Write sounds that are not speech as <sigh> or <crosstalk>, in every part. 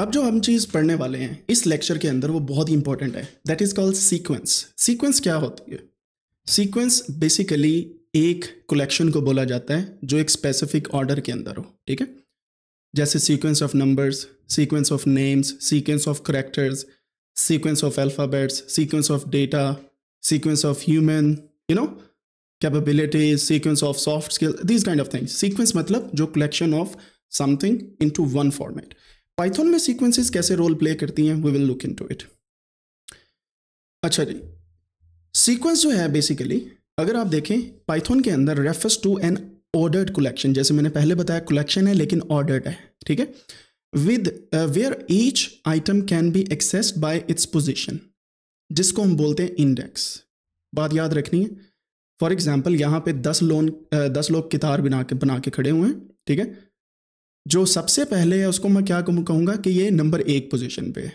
अब जो हम चीज़ पढ़ने वाले हैं इस लेक्चर के अंदर वो बहुत ही इंपॉर्टेंट है that is called sequence sequence क्या होती है सीक्वेंस बेसिकली एक कलेक्शन को बोला जाता है जो एक स्पेसिफिक ऑर्डर के अंदर हो ठीक है जैसे sequence of numbers sequence of names sequence of characters sequence of alphabets sequence of data sequence of human you know sequence of soft soft skills, these kind of things. Sequence matlab मतलब jo collection of into one format Python में sequences कैसे role play करती हैं we will look into it इट अच्छा जी sequence जो है बेसिकली अगर आप देखें पाइथन के अंदर refers to an ordered collection जैसे मैंने पहले बताया कलेक्शन है लेकिन ऑर्डर्ड है ठीक है with where each item can be access by its position जिसको हम बोलते हैं इंडेक्स बात याद रखनी है फॉर एग्जाम्पल यहाँ पे दस लोन uh, दस लोग कितार बना के बना के खड़े हुए हैं ठीक है जो सबसे पहले है उसको मैं क्या कहूँगा कि ये नंबर एक पोजीशन पे है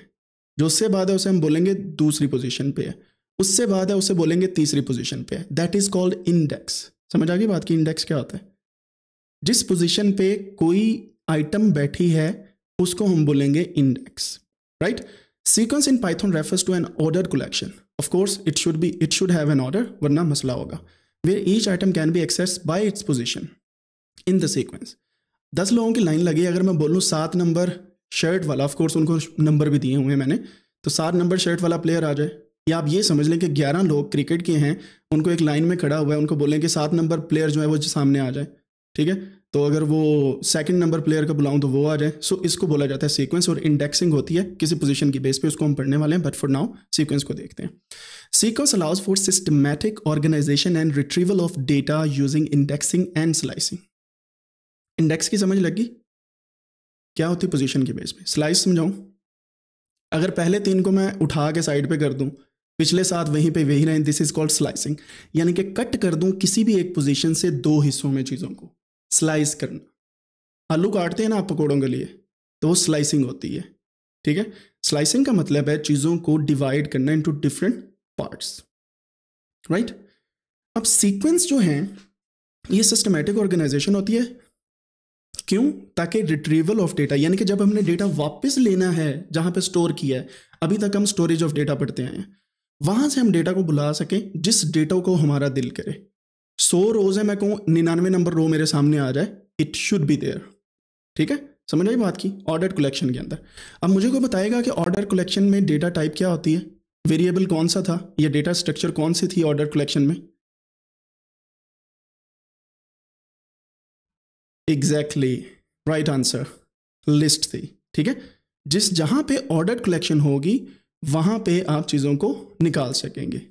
जो उससे बाद है उसे हम बोलेंगे दूसरी पोजीशन पे है उससे बाद है उसे बोलेंगे तीसरी पोजीशन पे है दैट इज़ कॉल्ड इंडेक्स समझ आ गई बात की इंडेक्स क्या होता है जिस पोजीशन पे कोई आइटम बैठी है उसको हम बोलेंगे index right sequence in Python refers to an order collection of course it should be it should have an order वरना मसला होगा where each item can be access by its position in the sequence दस लोगों की लाइन लगी अगर मैं बोलूँ सात नंबर शर्ट वाला ऑफ कोर्स उनको नंबर भी दिए हुए हैं मैंने तो सात नंबर शर्ट वाला प्लेयर आ जाए या आप ये समझ लें कि ग्यारह लोग क्रिकेट के हैं उनको एक लाइन में खड़ा हुआ है उनको बोलें कि सात नंबर प्लेयर जो है वो सामने आ जाए ठीक है तो अगर वो सेकंड नंबर प्लेयर का बुलाऊं तो वो आ जाए सो इसको बोला जाता है सीक्वेंस और इंडेक्सिंग होती है किसी पोजीशन की बेस पे उसको हम पढ़ने वाले हैं बट फॉर नाउ सीक्वेंस को देखते हैं sequence allows for systematic organization and retrieval of data using indexing and slicing index की समझ लगी क्या होती पोजीशन के बेस पे स्लाइस समझाऊं अगर पहले तीन को मैं उठा के साइड पे कर दूं पिछले साथ वहीं पे वही रहें दिस इज कॉल्ड स्लाइसिंग यानी कि कट कर दूं किसी भी एक पोजीशन से दो हिस्सों में चीज़ों को स्लाइस करना आलू काटते हैं ना आप पकौड़ों के लिए तो वो स्लाइसिंग होती है ठीक है स्लाइसिंग का मतलब है चीज़ों को डिवाइड करना इंटू डिफरेंट पार्ट्स राइट अब सीक्वेंस जो हैं ये सिस्टमेटिक ऑर्गेनाइजेशन होती है क्यों ताकि रिट्रीवल ऑफ डेटा यानी कि जब हमने डेटा वापस लेना है जहाँ पे स्टोर किया है अभी तक हम स्टोरेज ऑफ डेटा पढ़ते आए हैं वहाँ से हम डेटा को बुला सकें जिस डेटा को हमारा दिल करे सौ रोज़ है मैं कहूँ निन्यानवे नंबर रो मेरे सामने आ जाए इट शुड बी देयर ठीक है समझ आई बात की ऑर्डर कलेक्शन के अंदर अब मुझे को बताएगा कि ऑर्डर कलेक्शन में डेटा टाइप क्या होती है वेरिएबल कौन सा था या डेटा स्ट्रक्चर कौन सी थी ऑर्डर कलेक्शन में एग्जैक्टली राइट आंसर लिस्ट थी ठीक है जिस जहां पे ऑर्डर कलेक्शन होगी वहां पे आप चीज़ों को निकाल सकेंगे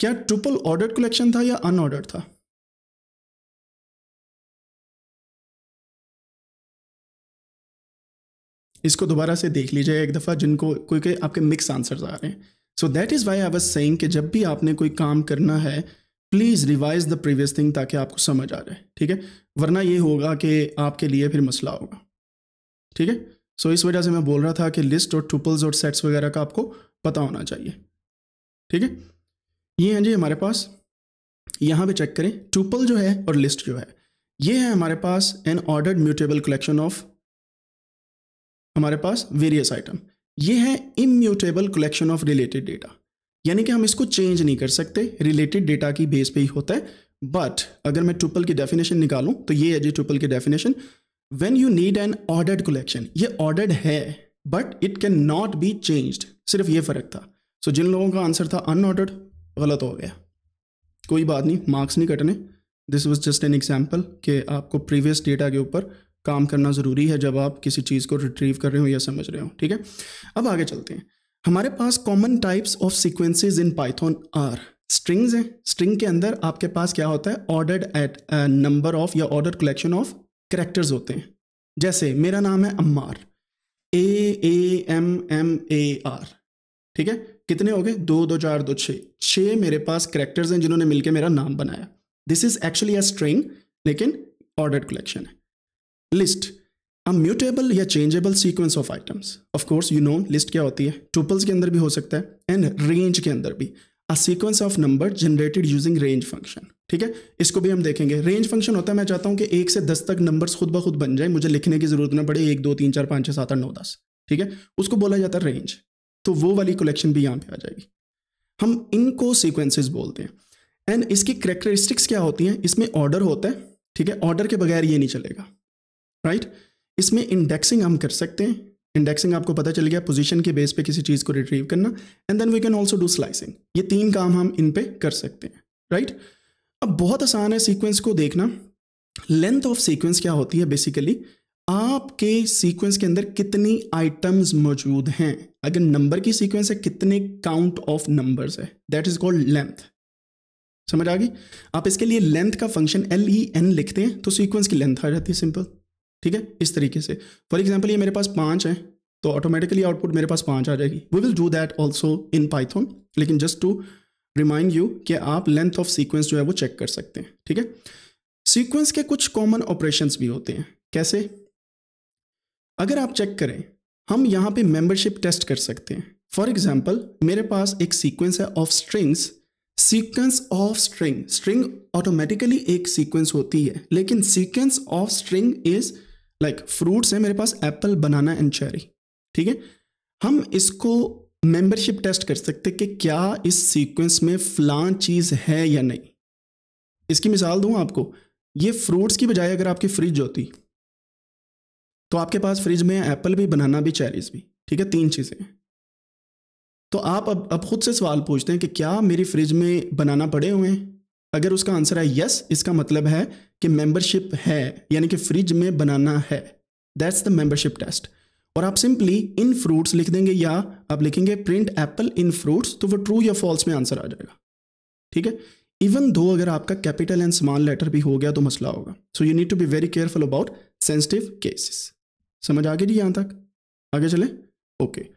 क्या ट्रिपल ऑर्डर कलेक्शन था या अनऑर्डर था इसको दोबारा से देख लीजिए एक दफ़ा जिनको कोई आपके मिक्स आंसर्स आ रहे हैं so that is why I was saying कि जब भी आपने कोई काम करना है please revise the previous thing ताकि आपको समझ आ जाए ठीक है वरना ये होगा कि आपके लिए फिर मसला होगा ठीक है सो इस वजह से मैं बोल रहा था कि लिस्ट और टुपल्स और सेट्स वगैरह का आपको पता होना चाहिए ठीक है ये हैं जी हमारे पास यहाँ पे चेक करें टुपल जो है और लिस्ट जो है ये है हमारे पास an ordered mutable collection of हमारे पास वेरियस आइटम ये है immutable collection of related data यानी कि हम इसको चेंज नहीं कर सकते रिलेटेड डेटा की बेस पे ही होता है बट अगर मैं ट्रिपल की डेफिनेशन निकालूं तो ये है जी ट्रिपल की definition when you need an ordered collection ये ऑर्डर्ड है but it can not be changed सिर्फ ये फ़र्क था सो so, जिन लोगों का आंसर था अनऑर्डर्ड गलत हो गया कोई बात नहीं मार्क्स नहीं कटने this was just an example कि आपको प्रीवियस डेटा के ऊपर काम करना ज़रूरी है जब आप किसी चीज़ को रिट्रीव कर रहे हो या समझ रहे हो ठीक है अब आगे चलते हैं हमारे पास common types of sequences in Python are strings हैं स्ट्रिंग के अंदर आपके पास क्या होता है ऑर्डर्ड एट नंबर ऑफ या ऑर्डर कलेक्शन ऑफ करेक्टर्स होते हैं जैसे मेरा नाम है Ammar A A M M A R ठीक है कितने हो गए दो दो चार दो छः छः मेरे पास करेक्टर्स हैं जिन्होंने मिलकर मेरा नाम बनाया this is actually a string लेकिन ऑर्डर्ड कलेक्शन है लिस्ट अ म्यूटेबल या changeable sequence of items of course you know list क्या होती है टूपल्स के अंदर भी हो सकता है एंड रेंज के अंदर भी a sequence of number generated using range function ठीक है इसको भी हम देखेंगे रेंज फंक्शन होता है मैं चाहता हूं कि एक से दस तक नंबर्स खुद ब खुद बन जाए मुझे लिखने की जरूरत ना पड़े एक दो तीन चार पाँच छः सात आठ नौ दस ठीक है उसको बोला जाता है रेंज तो वो वाली कलेक्शन भी यहाँ पे आ जाएगी हम इनको सीक्वेंसेस बोलते हैं एंड इसकी करेक्टरिस्टिक्स क्या होती हैं इसमें ऑर्डर होता है ठीक है ऑर्डर के बगैर ये नहीं चलेगा राइट right? इसमें इंडेक्सिंग हम कर सकते हैं इंडेक्सिंग आपको पता चल गया पोजीशन के बेस पे किसी चीज़ को रिट्रीव करना and then we can also do slicing ये तीन काम हम इन पे कर सकते हैं राइट right? अब बहुत आसान है सीक्वेंस को देखना लेंथ ऑफ सीक्वेंस क्या होती है बेसिकली आपके सीक्वेंस के अंदर कितनी आइटम्स मौजूद हैं अगर नंबर की सीक्वेंस है कितने काउंट ऑफ नंबर है दैट इज कॉल्ड लेंथ समझ आ गई आप इसके लिए लेंथ का फंक्शन एल ई एन लिखते हैं तो सीक्वेंस की लेंथ आ जाती है सिंपल ठीक है इस तरीके से फॉर एग्जाम्पल ये मेरे पास पाँच हैं तो ऑटोमेटिकली आउटपुट मेरे पास पाँच आ जाएगी we will do that also in Python लेकिन जस्ट टू रिमाइंड यू कि आप लेंथ ऑफ सीक्वेंस जो है वो चेक कर सकते हैं ठीक है सीक्वेंस के कुछ कॉमन ऑपरेशन भी होते हैं कैसे अगर आप चेक करें हम यहाँ पे मेंबरशिप टेस्ट कर सकते हैं फॉर एग्जाम्पल मेरे पास एक सीक्वेंस है of strings sequence of string string automatically एक सीक्वेंस होती है लेकिन sequence of string is like like, fruits है मेरे पास एप्पल बनाना एंड चेरी ठीक है हम इसको मेंबरशिप टेस्ट कर सकते कि क्या इस सीक्वेंस में फ्लान चीज़ है या नहीं इसकी मिसाल दूं आपको ये फ्रूट्स की बजाय अगर आपकी फ्रिज होती तो आपके पास फ्रिज में एप्पल भी बनाना भी चेरीज भी ठीक है तीन चीज़ें हैं तो आप अब अब खुद से सवाल पूछते हैं कि क्या मेरी फ्रिज में बनाना पड़े हुए हैं अगर उसका आंसर है यस इसका मतलब है कि मेंबरशिप है यानी कि फ्रिज में बनाना है दैट्स द मेंबरशिप टेस्ट और आप सिंपली इन फ्रूट्स लिख देंगे या आप लिखेंगे प्रिंट एप्पल इन फ्रूट्स तो वो ट्रू या फॉल्स में आंसर आ जाएगा ठीक है इवन दो अगर आपका कैपिटल एंड स्मॉल लेटर भी हो गया तो मसला होगा so you need to be very careful about sensitive cases समझ आ गए जी यहां तक आगे चले ओके okay.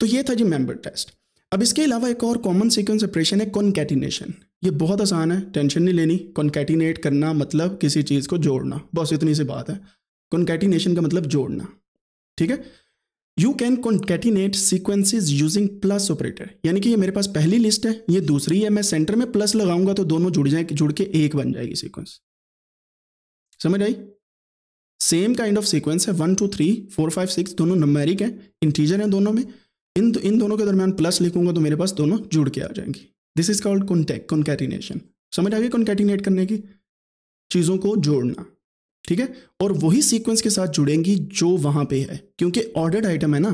तो ये था जी मेंबर टेस्ट अब इसके अलावा एक और कॉमन सीक्वेंस ऑपरेशन है कॉन्केटिनेशन ये बहुत आसान है टेंशन नहीं लेनी कॉन्केटिनेट करना मतलब किसी चीज़ को जोड़ना बस इतनी सी बात है कॉन्केटिनेशन का मतलब जोड़ना ठीक है you can concatenate sequences using plus operator यानी कि ये मेरे पास पहली लिस्ट है ये दूसरी है मैं सेंटर में प्लस लगाऊंगा तो दोनों जुड़ जाए जुड़ के एक बन जाएगी सीक्वेंस समझ आई सेम काइंड ऑफ सीक्वेंस है one two three four five six दोनों नंबरिक है इंटीजर है दोनों में इन इन दोनों के दरमियान प्लस लिखूंगा तो मेरे पास दोनों जुड़ के आ जाएंगी this is called contact concatenation समझ आ गई कॉन्कैटिनेट करने की चीज़ों को जोड़ना ठीक है और वही सीक्वेंस के साथ जुड़ेंगी जो वहां पे है क्योंकि ऑर्डर्ड आइटम है ना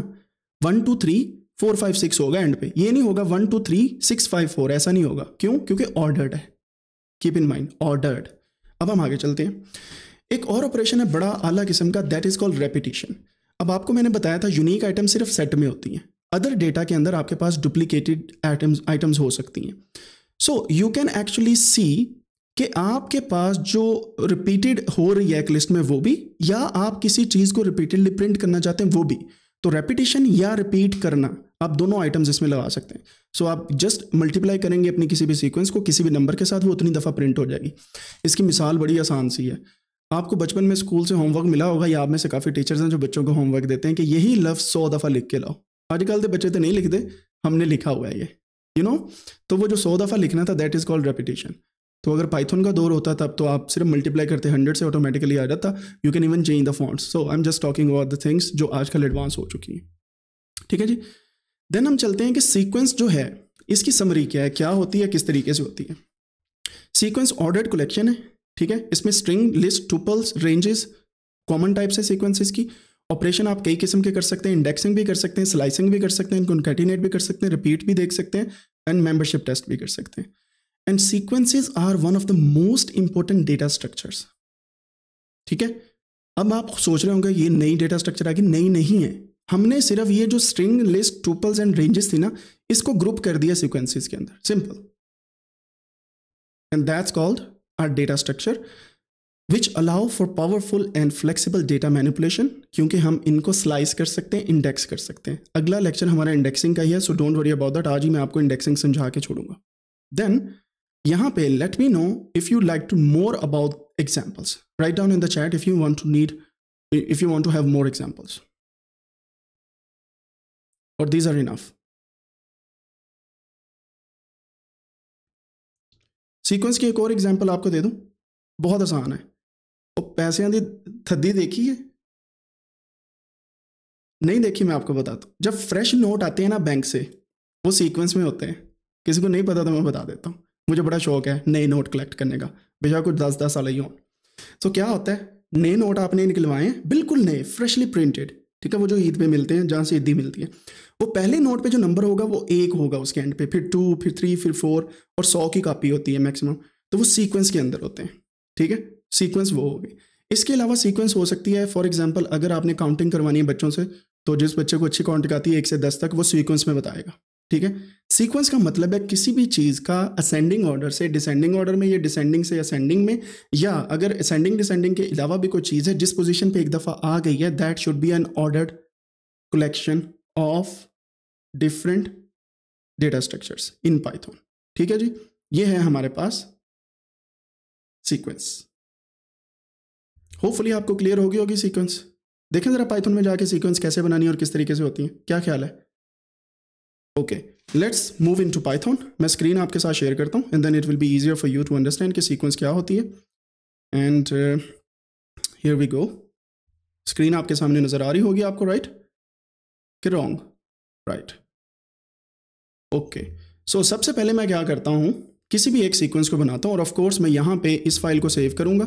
one two three four five six होगा एंड पे ये नहीं होगा one two three six five four ऐसा नहीं होगा क्यों क्योंकि ऑर्डर्ड है कीप इन माइंड ऑर्डर्ड अब हम आगे चलते हैं एक और ऑपरेशन है बड़ा आला किस्म का दैट इज कॉल्ड रेपिटेशन अब आपको मैंने बताया था यूनिक आइटम सिर्फ सेट में होती हैं अदर डेटा के अंदर आपके पास डुप्लीकेटेड आइटम्स आइटम्स हो सकती हैं so you can actually see कि आपके पास जो रिपीटेड हो रही है एक लिस्ट में वो भी या आप किसी चीज़ को रिपीटेडली प्रिंट करना चाहते हैं वो भी तो रेपिटेशन या रिपीट करना आप दोनों आइटम्स इसमें लगा सकते हैं सो so, आप जस्ट मल्टीप्लाई करेंगे अपनी किसी भी सीक्वेंस को किसी भी नंबर के साथ वो उतनी दफ़ा प्रिंट हो जाएगी इसकी मिसाल बड़ी आसान सी है आपको बचपन में स्कूल से होमवर्क मिला होगा या आप में से काफ़ी टीचर्स हैं जो बच्चों को होमवर्क देते हैं कि यही लफ्ज़ सौ दफ़ा लिख के लाओ आजकल के तो बच्चे तो नहीं लिखते हमने लिखा हुआ है ये यू नो तो वो जो सौ दफ़ा लिखना था दैट इज़ कॉल्ड रेपिटेशन तो अगर पाइथन का दौर होता तब तो आप सिर्फ मल्टीप्लाई करते हंड्रेड से ऑटोमेटिकली आ जाता you can even change the fonts so I am just talking about the things जो आजकल एडवांस हो चुकी हैं ठीक है जी देन हम चलते हैं कि सीक्वेंस जो है इसकी समरी क्या है क्या होती है किस तरीके से होती है सीक्वेंस ऑर्डर्ड कलेक्शन है ठीक है इसमें string list tuples ranges common types है सीक्वेंसेस की ऑपरेशन आप कई किस्म के कर सकते हैं इंडेक्सिंग भी कर सकते हैं स्लाइसिंग भी कर सकते हैं कंकैटिनेट भी कर सकते हैं रिपीट भी देख सकते हैं एंड मेंबरशिप टेस्ट भी कर सकते हैं and sequences are one of the most important data structures ठीक है अब आप सोच रहे होंगे ये नई डेटा स्ट्रक्चर आगे नई नहीं है हमने सिर्फ ये जो string list tuples and ranges थी ना इसको ग्रुप कर दिया सिक्वेंसिस के अंदर simple and that's called are data structure which allow for powerful and flexible data manipulation क्योंकि हम इनको स्लाइस कर सकते हैं इंडेक्स कर सकते हैं अगला लेक्चर हमारा इंडेक्सिंग का ही है so don't worry about that आज ही मैं आपको इंडेक्सिंग समझा के छोड़ूंगा देन यहाँ पे let me know if you like to more about examples write down in the chat if you want to need if you want to have more examples और दीज आर इनफ सीक्वेंस की एक और example आपको दे दूँ बहुत आसान है पैसों की थद्दी देखी है नहीं देखी मैं आपको बताता हूँ जब फ्रेश नोट आते हैं ना बैंक से वो सीक्वेंस में होते हैं किसी को नहीं पता तो मैं बता देता हूँ मुझे बड़ा शौक है नए नोट कलेक्ट करने का बेचा कुछ दस दस साल ही हो तो क्या होता है नए नोट आपने निकलवाए हैं बिल्कुल नए फ्रेशली प्रिंटेड ठीक है वो जो ईद पे मिलते हैं जहाँ से ईदी मिलती है वो पहले नोट पे जो नंबर होगा वो एक होगा उसके एंड पे फिर टू फिर थ्री फिर फोर और सौ की कापी होती है मैक्सिमम तो वो सीक्वेंस के अंदर होते हैं ठीक है सीक्वेंस वो हो गई इसके अलावा सीक्वेंस हो सकती है फॉर एग्जाम्पल अगर आपने काउंटिंग करवानी है बच्चों से तो जिस बच्चे को अच्छी काउंटिंग आती है एक से दस तक वो सीक्वेंस में बताएगा ठीक है सीक्वेंस का मतलब है किसी भी चीज़ का असेंडिंग ऑर्डर से डिसेंडिंग ऑर्डर में या डिसेंडिंग से असेंडिंग में या अगर असेंडिंग डिसेंडिंग के अलावा भी कोई चीज़ है जिस पोजिशन पर एक दफ़ा आ गई है that should be an ordered collection of different data structures in Python ठीक है जी ये है हमारे पास सीक्वेंस होपफुली आपको क्लियर होगी होगी सीक्वेंस देखें ज़रा पाइथन में जाके सीक्वेंस कैसे बनानी है और किस तरीके से होती है क्या ख्याल है okay let's move into Python मैं स्क्रीन आपके साथ शेयर करता हूँ and then it will be easier for you to understand कि सीक्वेंस क्या होती है and here we go screen आपके सामने नज़र आ रही होगी आपको राइट कि रॉन्ग राइट ओके सो सबसे पहले मैं क्या करता हूँ किसी भी एक सीक्वेंस को बनाता हूँ और ऑफकोर्स मैं यहाँ पे इस फाइल को सेव करूँगा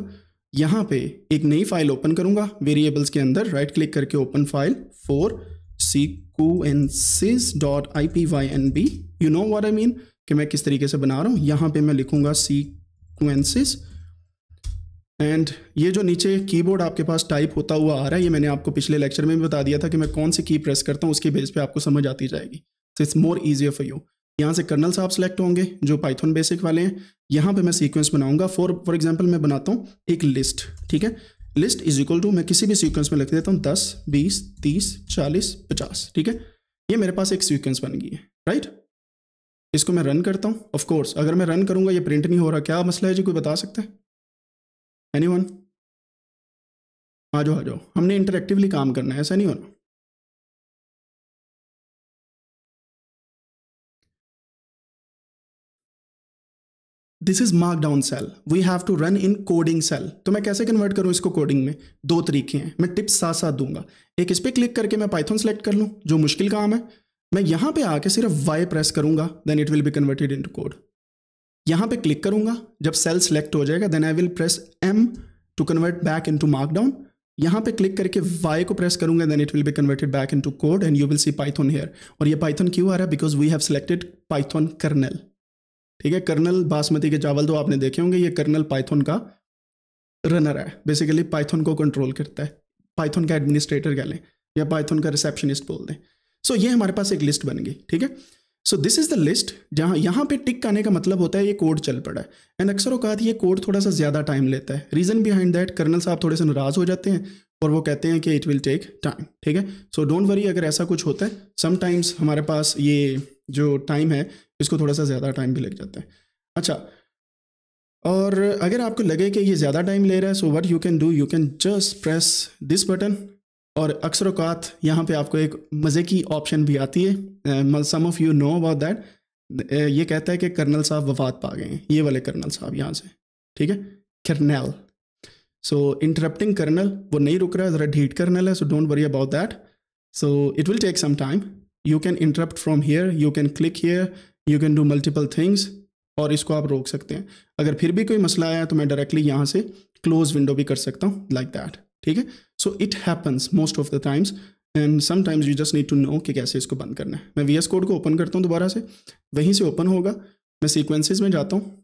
यहाँ पे एक नई फाइल ओपन करूंगा वेरिएबल्स के अंदर राइट क्लिक करके open file for sequences dot I P Y N B you know what I mean कि मैं किस तरीके से बना रहा हूँ यहाँ पे मैं लिखूँगा सीक्वेंसेस एंड ये जो नीचे कीबोर्ड आपके पास टाइप होता हुआ आ रहा है ये मैंने आपको पिछले लेक्चर में भी बता दिया था कि मैं कौन सी की प्रेस करता हूँ उसके बेस पे आपको समझ आती जाएगी so it's more easier for you यहाँ से कर्नल साहब सेलेक्ट होंगे जो पाइथन बेसिक वाले हैं यहाँ पे मैं सीक्वेंस बनाऊंगा फॉर फॉर एग्जांपल मैं बनाता हूँ एक लिस्ट ठीक है लिस्ट इज इक्वल टू मैं किसी भी सीक्वेंस में लिख देता हूँ दस बीस तीस चालीस पचास ठीक है ये मेरे पास एक सीक्वेंस बन गई है राइट इसको मैं रन करता हूँ ऑफकोर्स अगर मैं रन करूँगा ये प्रिंट नहीं हो रहा क्या मसला है जी कोई बता सकता है एनी वन आ जाओ आ जाओ हमने इंटरेक्टिवली काम करना है ऐसा नहीं होना this is markdown cell we have to run in coding cell तो मैं कैसे कन्वर्ट करूँ इसको कोडिंग में दो तरीके हैं मैं टिप्स साथ साथ दूंगा एक इस पर क्लिक करके मैं पाइथन सेलेक्ट कर लूँ जो मुश्किल काम है मैं यहाँ पे आके सिर्फ वाई प्रेस करूंगा then it will be converted in code यहाँ पे क्लिक करूंगा जब सेल सेलेक्ट हो जाएगा then I will press M to convert back into markdown यहाँ पे क्लिक करके वाई को प्रेस करूंगा then it will be converted back into code and you will see Python here और ये Python क्यों आ रहा है because we have selected Python colonel ठीक है कर्नल बासमती के चावल तो आपने देखे होंगे ये कर्नल पाइथन का रनर है बेसिकली पाइथन को कंट्रोल करता है पाइथन का एडमिनिस्ट्रेटर कह लें या पाइथन का रिसेप्शनिस्ट बोल दें सो so, ये हमारे पास एक लिस्ट बन गई ठीक है so this is the list जहाँ यहाँ पे टिक आने का मतलब होता है ये कोड चल पड़ा है एंड अक्सर औकात ये कोड थोड़ा सा ज़्यादा टाइम लेता है रीज़न बिहाइंड दैट कर्नल साहब थोड़े से नाराज़ हो जाते हैं और वो कहते हैं कि इट विल टेक टाइम ठीक है सो डोंट वरी अगर ऐसा कुछ होता है समटाइम्स हमारे पास ये जो टाइम है इसको थोड़ा सा ज़्यादा टाइम भी लग जाता है अच्छा और अगर आपको लगे कि ये ज़्यादा टाइम ले रहा है so what you can do you can just press this button और अक्सर अवकात यहाँ पर आपको एक मज़े की ऑप्शन भी आती है some of you know about that ये कहता है कि कर्नल साहब वफात पा गए हैं ये वाले कर्नल साहब यहाँ से ठीक है कर्नल सो इंटरप्टिंग कर्नल वो नहीं रुक रहा है ज़रा ढीट कर्नल है so don't worry about that so it will take some time you can interrupt from here you can click here you can do multiple things और इसको आप रोक सकते हैं अगर फिर भी कोई मसला आया तो मैं डायरेक्टली यहाँ से क्लोज विंडो भी कर सकता हूँ लाइक दैट ठीक है so it happens most of the times and sometimes you just need to know कि कैसे इसको बंद करना है मैं वी कोड को ओपन करता हूँ दोबारा से वहीं से ओपन होगा मैं सीक्वेंसेज में जाता हूँ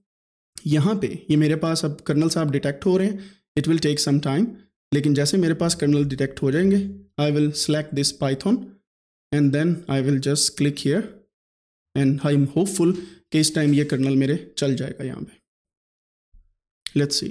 यहाँ पे ये मेरे पास अब कर्नल साहब डिटेक्ट हो रहे हैं it will take some time लेकिन जैसे मेरे पास कर्नल डिटेक्ट हो जाएंगे I will select this Python and then I will just click here and I am hopeful कि इस टाइम ये कर्नल मेरे चल जाएगा यहाँ पे let's see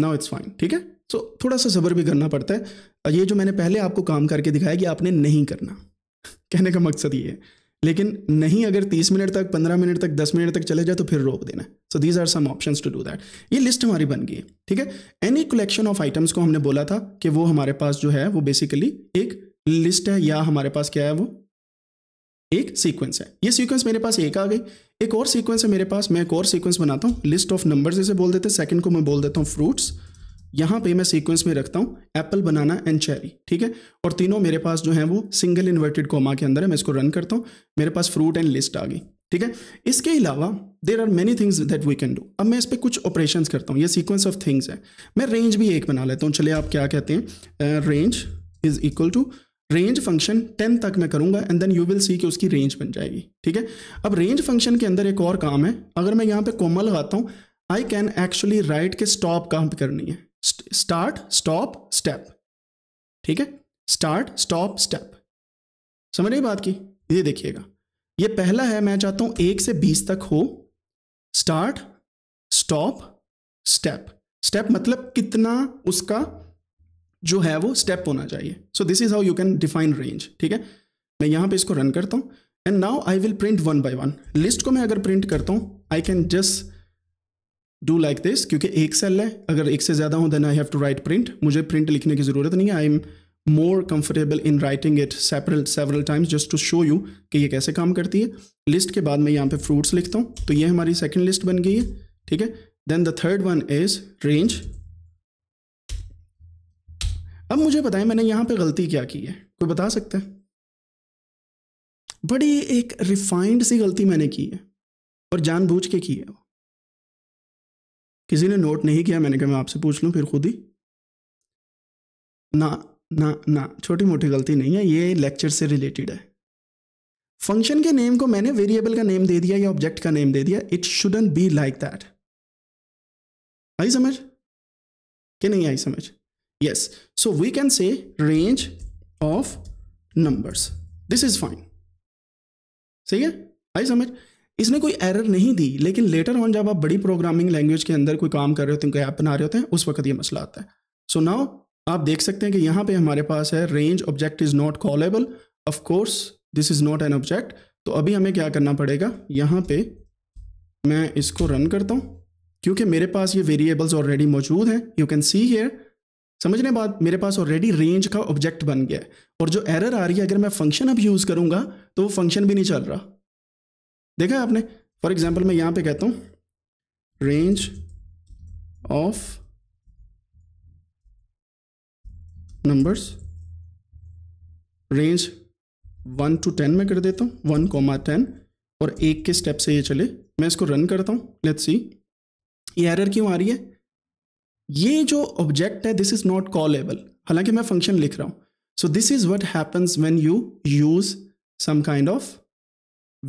now it's fine ठीक है सो so, थोड़ा सा सब्र भी करना पड़ता है ये जो मैंने पहले आपको काम करके दिखाया कि आपने नहीं करना <laughs> कहने का मकसद ये है लेकिन नहीं अगर तीस मिनट तक पंद्रह मिनट तक दस मिनट तक चले जाए तो फिर रोक देना so these are some options to do that ये लिस्ट हमारी बन गई है ठीक है एनी कलेक्शन ऑफ आइटम्स को हमने बोला था कि वो हमारे पास जो है वो बेसिकली एक लिस्ट है या हमारे पास क्या है वो एक सीक्वेंस है ये सीक्वेंस मेरे पास एक आ गई एक और सीक्वेंस है मेरे पास मैं एक और सीक्वेंस बनाता हूँ लिस्ट ऑफ नंबर्स जैसे बोल देते हैं सेकंड को मैं बोल देता हूँ फ्रूट्स यहाँ पे मैं सीक्वेंस में रखता हूँ एप्पल बनाना एंड चेरी ठीक है और तीनों मेरे पास जो है वो सिंगल इन्वर्टेड कोमा के अंदर है मैं इसको रन करता हूँ मेरे पास फ्रूट एंड लिस्ट आ गई ठीक है इसके अलावा there are many things that we can do अब मैं इस पर कुछ ऑपरेशन करता हूँ ये सीक्वेंस ऑफ थिंग्स है मैं रेंज भी एक बना लेता हूँ चले आप क्या कहते हैं range is equal to range function ten तक मैं करूंगा and then you will see कि उसकी रेंज बन जाएगी ठीक है अब रेंज फंक्शन के अंदर एक और काम है अगर मैं यहाँ पे कोमा लगाता हूँ आई कैन एक्चुअली राइट के स्टॉप काम करनी है स्टार्ट स्टॉप स्टेप ठीक है स्टार्ट स्टॉप स्टेप समझ रही बात की ये देखिएगा ये पहला है मैं चाहता हूं एक से बीस तक हो स्टार्ट स्टॉप स्टेप स्टेप मतलब कितना उसका जो है वो स्टेप होना चाहिए so this is how you can define range ठीक है मैं यहां पे इसको रन करता हूं and now I will print one by one list को मैं अगर प्रिंट करता हूं I can just do like this क्योंकि एक सेल है अगर एक से ज़्यादा हो then I have to write print मुझे प्रिंट लिखने की ज़रूरत नहीं है I am more comfortable in writing it several several times just to show you कि ये कैसे काम करती है लिस्ट के बाद मैं यहाँ पे फ्रूट्स लिखता हूँ तो ये हमारी सेकेंड लिस्ट बन गई है ठीक है then the third one is range अब मुझे बताएं मैंने यहाँ पे गलती क्या की है कोई बता सकता है बड़ी एक रिफाइंड सी गलती मैंने की है और जानबूझ के की है किसी ने नोट नहीं किया मैंने कहा मैं आपसे पूछ लूँ फिर खुद ही ना ना ना छोटी मोटी गलती नहीं है ये लेक्चर से रिलेटेड है फंक्शन के नेम को मैंने वेरिएबल का नेम दे दिया या ऑब्जेक्ट का नेम दे दिया it shouldn't be like that आई समझ कि नहीं आई समझ yes so we can say range of numbers this is fine सही है आई समझ इसने कोई एरर नहीं दी लेकिन लेटर ऑन जब आप बड़ी प्रोग्रामिंग लैंग्वेज के अंदर कोई काम कर रहे होते हैं कोई ऐप बना रहे होते हैं उस वक्त ये मसला आता है सो so नाउ आप देख सकते हैं कि यहाँ पे हमारे पास है range object is not callable of course this is not an object तो अभी हमें क्या करना पड़ेगा यहाँ पे मैं इसको रन करता हूँ क्योंकि मेरे पास ये वेरिएबल्स ऑलरेडी मौजूद हैं यू कैन सी हेयर समझने बाद मेरे पास ऑलरेडी रेंज का ऑब्जेक्ट बन गया है और जो एरर आ रही है अगर मैं फंक्शन अब यूज़ करूँगा तो वो फंक्शन भी नहीं चल रहा देखा आपने फॉर एग्जाम्पल मैं यहां पे कहता हूं range of numbers range one to ten में कर देता हूं वन कोमा टेन और एक के स्टेप से ये चले मैं इसको रन करता हूं लेट्स सी ये एरर क्यों आ रही है ये जो ऑब्जेक्ट है दिस इज़ नॉट कॉलेबल हालांकि मैं फंक्शन लिख रहा हूं so this is what happens when you use some kind of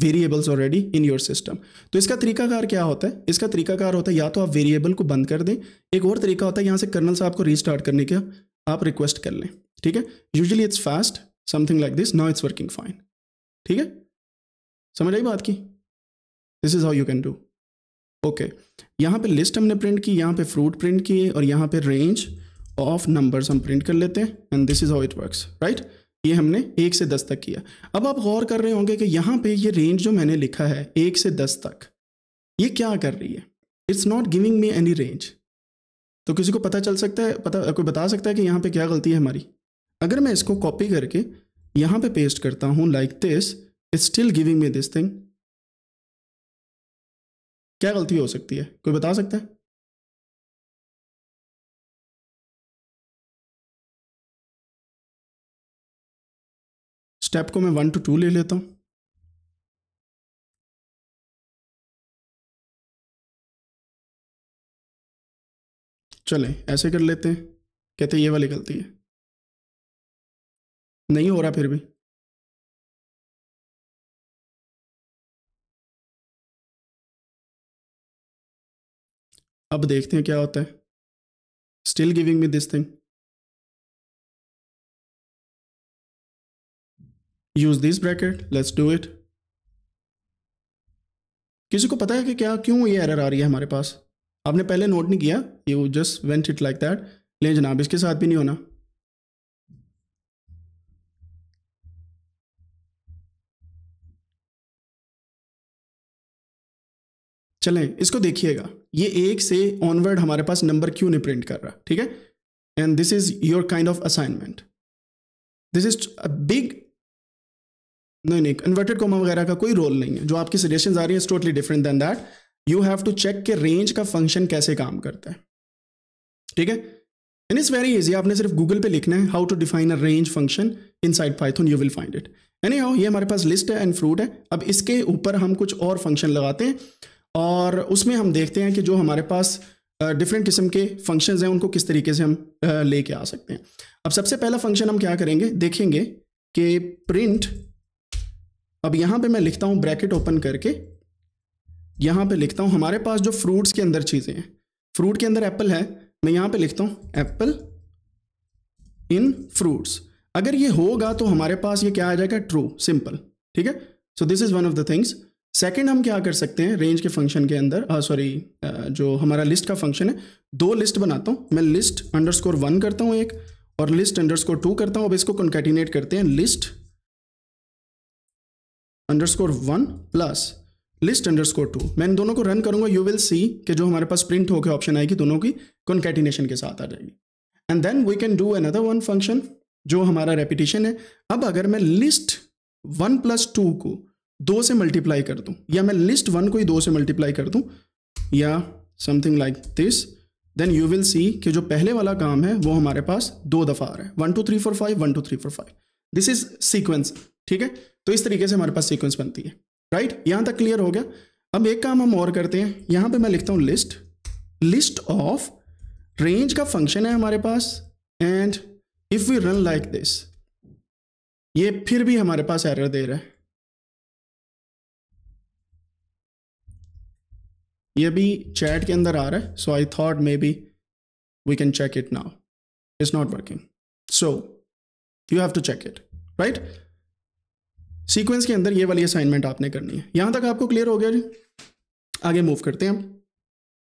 variables already in your system तो इसका तरीकाकार क्या होता है इसका तरीकाकार होता है या तो आप वेरिएबल को बंद कर दें एक और तरीका होता है यहाँ से कर्नल साहब को रीस्टार्ट करने का आप रिक्वेस्ट कर लें ठीक है usually it's fast something like this now it's working fine ठीक है समझ आई बात की this is how you can do okay यहाँ पे लिस्ट हमने प्रिंट की यहाँ पे फ्रूट प्रिंट किए और यहाँ पे रेंज ऑफ नंबर्स हम प्रिंट कर लेते हैं and this is how it works right ये हमने एक से दस तक किया अब आप गौर कर रहे होंगे कि यहाँ पे ये रेंज जो मैंने लिखा है एक से दस तक ये क्या कर रही है it's not giving me any range तो किसी को पता चल सकता है पता कोई बता सकता है कि यहाँ पे क्या गलती है हमारी अगर मैं इसको कॉपी करके यहाँ पे पेस्ट करता हूँ like this it's still giving me this thing क्या गलती हो सकती है कोई बता सकता है स्टेप को मैं वन टू टू ले लेता हूँ चले ऐसे कर लेते हैं कहते ये वाली गलती है नहीं हो रहा फिर भी अब देखते हैं क्या होता है still giving me this thing use this bracket let's do it किसी को पता है कि क्या क्यों ये एरर आ रही है हमारे पास आपने पहले नोट नहीं किया you just went it like that ले जनाब इसके साथ भी नहीं होना चलें इसको देखिएगा ये एक से ऑनवर्ड हमारे पास नंबर क्यों नहीं प्रिंट कर रहा ठीक है and this is your kind of assignment this is a big नहीं नहीं कन्वर्टेड कोमा वगैरह का कोई रोल नहीं है जो आपकी सजेशन आ रही है totally different then that you have to check के रेंज का फंक्शन कैसे काम करता है ठीक है एंड इट्स वेरी इजी आपने सिर्फ गूगल पे लिखना है how to define a range function inside Python you will find it anyhow ये हमारे पास लिस्ट है एंड फ्रूट है अब इसके ऊपर हम कुछ और फंक्शन लगाते हैं और उसमें हम देखते हैं कि जो हमारे पास डिफरेंट किस्म के फंक्शंस हैं उनको किस तरीके से हम uh, लेके आ सकते हैं अब सबसे पहला फंक्शन हम क्या करेंगे देखेंगे कि प्रिंट अब यहाँ पे मैं लिखता हूँ ब्रैकेट ओपन करके यहाँ पे लिखता हूँ हमारे पास जो फ्रूट्स के अंदर चीज़ें हैं फ्रूट के अंदर एप्पल है मैं यहाँ पे लिखता हूँ एप्पल इन फ्रूट्स अगर ये होगा तो हमारे पास ये क्या आ जाएगा ट्रू सिंपल ठीक है so this is one of the things second हम क्या कर सकते हैं रेंज के फंक्शन के अंदर सॉरी uh, uh, जो हमारा लिस्ट का फंक्शन है दो लिस्ट बनाता हूँ मैं लिस्ट अंडर वन करता हूँ एक और लिस्ट अंडर टू करता हूँ अब इसको कंकेटिनेट करते हैं list underscore one plus list underscore two मैं इन दोनों को रन करूंगा यू विल सी कि जो हमारे पास प्रिंट होकर ऑप्शन आएगी दोनों की कॉन्केटिनेशन के साथ आ जाएगी and then we can do another one function जो हमारा रेपिटेशन है अब अगर मैं लिस्ट वन प्लस टू को दो से मल्टीप्लाई कर दूं या मैं लिस्ट वन को ही दो से मल्टीप्लाई कर दूं या something like this then you will see कि जो पहले वाला काम है वो हमारे पास दो दफ़ा आ रहा है one two three four five one two three four five this is sequence ठीक है तो इस तरीके से हमारे पास सीक्वेंस बनती है राइट यहां तक क्लियर हो गया अब एक काम हम और करते हैं यहां पे मैं लिखता हूं लिस्ट लिस्ट ऑफ रेंज का फंक्शन है हमारे पास and if we run like this ये फिर भी हमारे पास एरर दे रहा है ये भी चैट के अंदर आ रहा है so I thought maybe we can check it now it's not working so you have to check it right sequence के अंदर ये वाली असाइनमेंट आपने करनी है यहाँ तक आपको क्लियर हो गया जी आगे मूव करते हैं हम